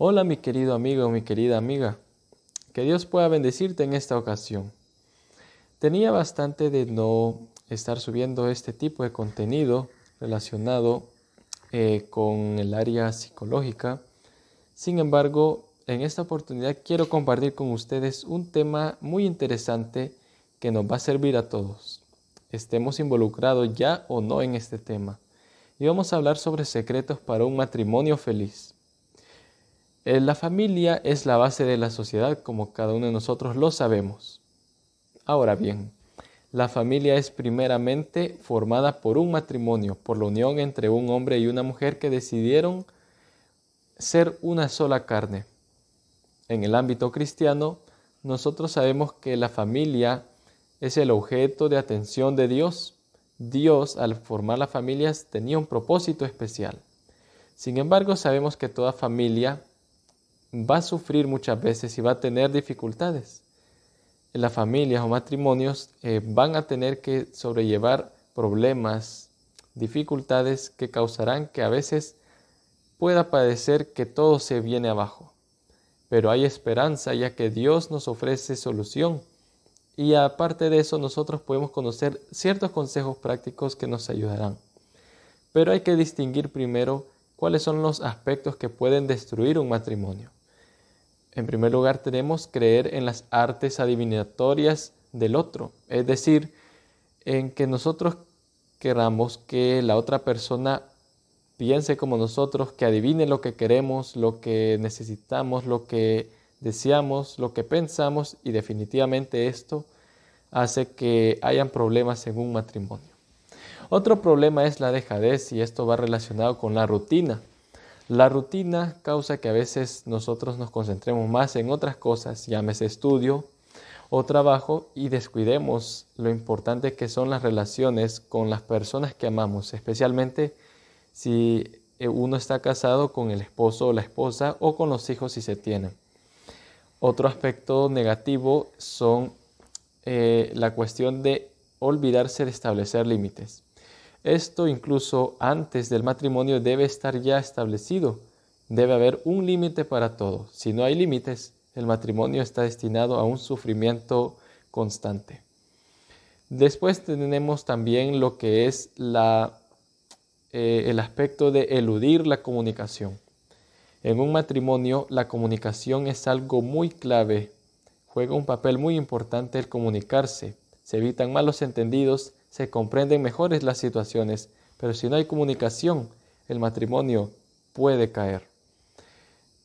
Hola mi querido amigo, mi querida amiga. Que Dios pueda bendecirte en esta ocasión. Tenía bastante de no estar subiendo este tipo de contenido relacionado eh, con el área psicológica. Sin embargo, en esta oportunidad quiero compartir con ustedes un tema muy interesante que nos va a servir a todos, estemos involucrados ya o no en este tema. Y vamos a hablar sobre secretos para un matrimonio feliz. Eh, la familia es la base de la sociedad, como cada uno de nosotros lo sabemos. Ahora bien, la familia es primeramente formada por un matrimonio, por la unión entre un hombre y una mujer que decidieron ser una sola carne. En el ámbito cristiano, nosotros sabemos que la familia es el objeto de atención de Dios. Dios, al formar las familias, tenía un propósito especial. Sin embargo, sabemos que toda familia va a sufrir muchas veces y va a tener dificultades. Las familias o matrimonios eh, van a tener que sobrellevar problemas, dificultades que causarán que a veces pueda parecer que todo se viene abajo. Pero hay esperanza ya que Dios nos ofrece solución. Y aparte de eso, nosotros podemos conocer ciertos consejos prácticos que nos ayudarán. Pero hay que distinguir primero cuáles son los aspectos que pueden destruir un matrimonio. En primer lugar, tenemos creer en las artes adivinatorias del otro, es decir, en que nosotros queramos que la otra persona piense como nosotros, que adivine lo que queremos, lo que necesitamos, lo que deseamos, lo que pensamos y definitivamente esto hace que hayan problemas en un matrimonio. Otro problema es la dejadez y esto va relacionado con la rutina. La rutina causa que a veces nosotros nos concentremos más en otras cosas, llámese estudio o trabajo, y descuidemos lo importante que son las relaciones con las personas que amamos, especialmente si eh, uno está casado con el esposo o la esposa o con los hijos si se tienen. Otro aspecto negativo son eh, la cuestión de olvidarse de establecer límites. Esto incluso antes del matrimonio debe estar ya establecido. Debe haber un límite para todo. Si no hay límites, el matrimonio está destinado a un sufrimiento constante. Después tenemos también lo que es la, eh, el aspecto de eludir la comunicación. En un matrimonio la comunicación es algo muy clave. Juega un papel muy importante el comunicarse. Se evitan malos entendidos se comprenden mejores las situaciones, pero si no hay comunicación, el matrimonio puede caer.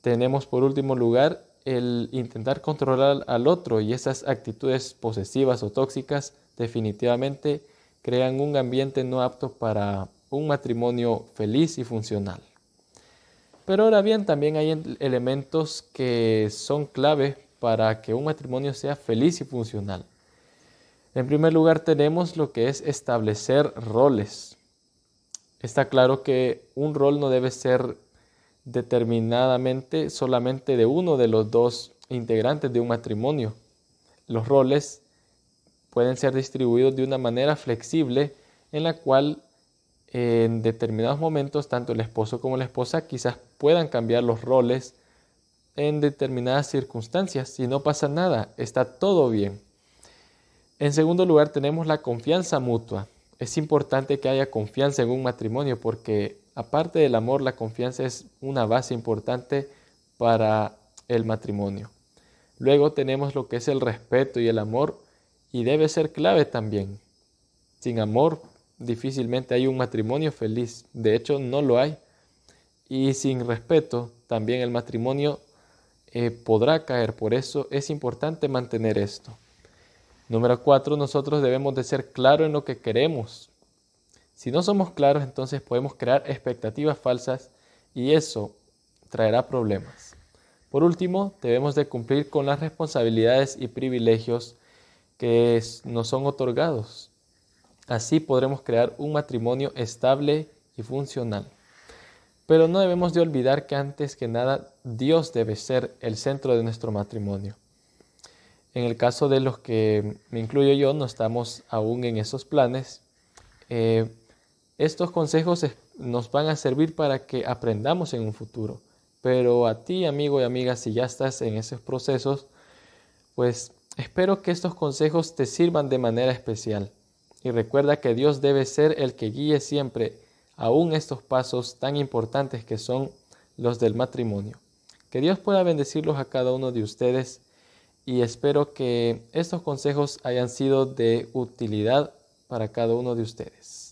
Tenemos por último lugar el intentar controlar al otro y esas actitudes posesivas o tóxicas definitivamente crean un ambiente no apto para un matrimonio feliz y funcional. Pero ahora bien, también hay elementos que son clave para que un matrimonio sea feliz y funcional. En primer lugar tenemos lo que es establecer roles. Está claro que un rol no debe ser determinadamente solamente de uno de los dos integrantes de un matrimonio. Los roles pueden ser distribuidos de una manera flexible en la cual eh, en determinados momentos tanto el esposo como la esposa quizás puedan cambiar los roles en determinadas circunstancias y no pasa nada, está todo bien. En segundo lugar, tenemos la confianza mutua. Es importante que haya confianza en un matrimonio porque aparte del amor, la confianza es una base importante para el matrimonio. Luego tenemos lo que es el respeto y el amor y debe ser clave también. Sin amor difícilmente hay un matrimonio feliz, de hecho no lo hay. Y sin respeto también el matrimonio eh, podrá caer, por eso es importante mantener esto. Número cuatro, nosotros debemos de ser claros en lo que queremos. Si no somos claros, entonces podemos crear expectativas falsas y eso traerá problemas. Por último, debemos de cumplir con las responsabilidades y privilegios que nos son otorgados. Así podremos crear un matrimonio estable y funcional. Pero no debemos de olvidar que antes que nada Dios debe ser el centro de nuestro matrimonio. En el caso de los que me incluyo yo, no estamos aún en esos planes. Eh, estos consejos nos van a servir para que aprendamos en un futuro. Pero a ti, amigo y amiga, si ya estás en esos procesos, pues espero que estos consejos te sirvan de manera especial. Y recuerda que Dios debe ser el que guíe siempre, aún estos pasos tan importantes que son los del matrimonio. Que Dios pueda bendecirlos a cada uno de ustedes y espero que estos consejos hayan sido de utilidad para cada uno de ustedes.